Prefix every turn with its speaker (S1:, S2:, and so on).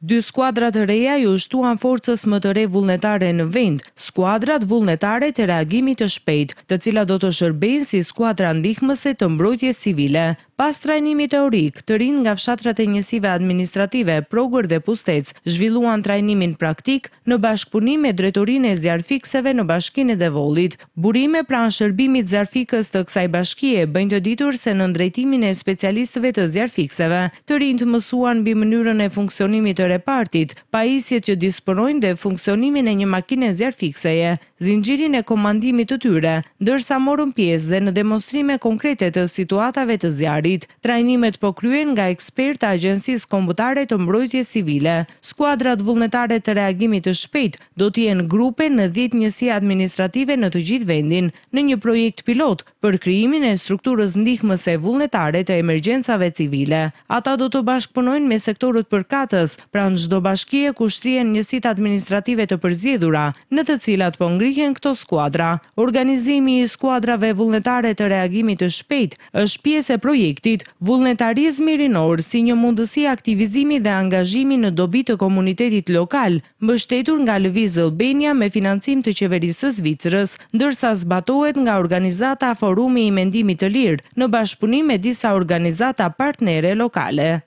S1: Dy skuadrat të reja ju shtuan forcës më të re vullnetare në vend, skuadrat vullnetare të reagimit të shpejt, të cila do të shërbejnë si skuadra ndihmëse të mbrojtje civile. Pas trajnimi teorik, të rin nga fshatrat e njësive administrative, progër dhe pustec, zhvilluan trajnimin praktik në bashkëpunim me drejtorin e zjarfikseve në bashkine dhe volit. Burime pra në shërbimit zjarfikës të kësaj bashkije bëjnë të ditur se në ndrejtimin e specialistëve të zjarfikseve, të rin të mësuan bi mënyrën e funksionimit të repartit, pa isje që disponojnë dhe funksionimin e një makine zjarfikseje, zingjirin e komandimit të tyre, dërsa morën pjesë dhe në demonstrime konkrete të situatave të zjarit. Trajnimet po kryen nga ekspertë a agjensisë kombëtare të mbrojtje civile. Skuadrat vullnetare të reagimit të shpejt do t'jen grupe në 10 njësi administrative në të gjithë vendin, në një projekt pilot për kryimin e strukturës ndihmës e vullnetare të emergjensave civile. Ata do të bashkëpunojnë me sektorët për katës, pra në gjdo bashkje ku shtrien njësit administrative të përzjedhura, në të cilat po ngrihen këto skuadra. Organizimi i skuadrave vullnetare të reagimit të shpejt është pjesë e projekt konfliktit, vullnetarizmi rinor si një mundësi aktivizimi dhe angazhimi në dobi të komunitetit lokal, mbështetur nga Lviz Albania me financim të qeverisës Vicrës, ndërsa zbatohet nga organizata Forumi i Mendimit të Lirë në bashkëpunim me disa organizata partnere lokale.